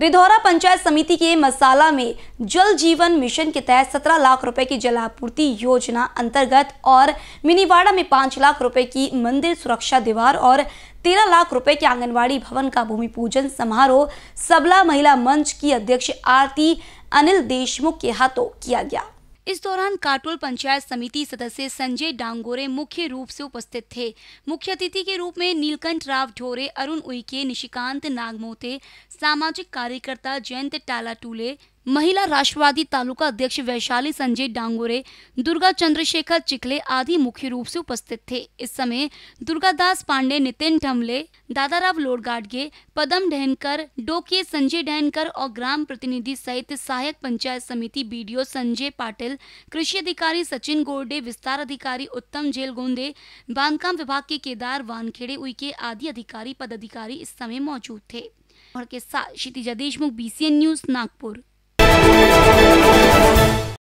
रिधौरा पंचायत समिति के मसाला में जल जीवन मिशन के तहत सत्रह लाख रुपए की जलापूर्ति योजना अंतर्गत और मिनीवाड़ा में पांच लाख रुपए की मंदिर सुरक्षा दीवार और तेरह लाख रुपए के आंगनवाड़ी भवन का भूमि पूजन समारोह सबला महिला मंच की अध्यक्ष आरती अनिल देशमुख के हाथों किया गया इस दौरान काटोल पंचायत समिति सदस्य संजय डांगोरे मुख्य रूप से उपस्थित थे मुख्य अतिथि के रूप में नीलकंठ राव ढोरे अरुण उइके निशिकांत नागमोते सामाजिक कार्यकर्ता जयंत टाला टूले महिला राष्ट्रवादी तालुका अध्यक्ष वैशाली संजय डांगोरे दुर्गा चंद्रशेखर चिखले आदि मुख्य रूप से उपस्थित थे इस समय दुर्गादास पांडे नितिन ढमले दादाराव लोडगाडगे पदम डहनकर डोके संजय डहनकर और ग्राम प्रतिनिधि सहित सहायक पंचायत समिति बी संजय पाटिल कृषि अधिकारी सचिन गोरडे विस्तार अधिकारी उत्तम जेल गोंदे बांधकाम विभाग के केदार वानखेड़े उइके आदि अधिकारी पदाधिकारी इस समय मौजूद थे और के साथ क्षितिजा देशमुख बीसीएन न्यूज नागपुर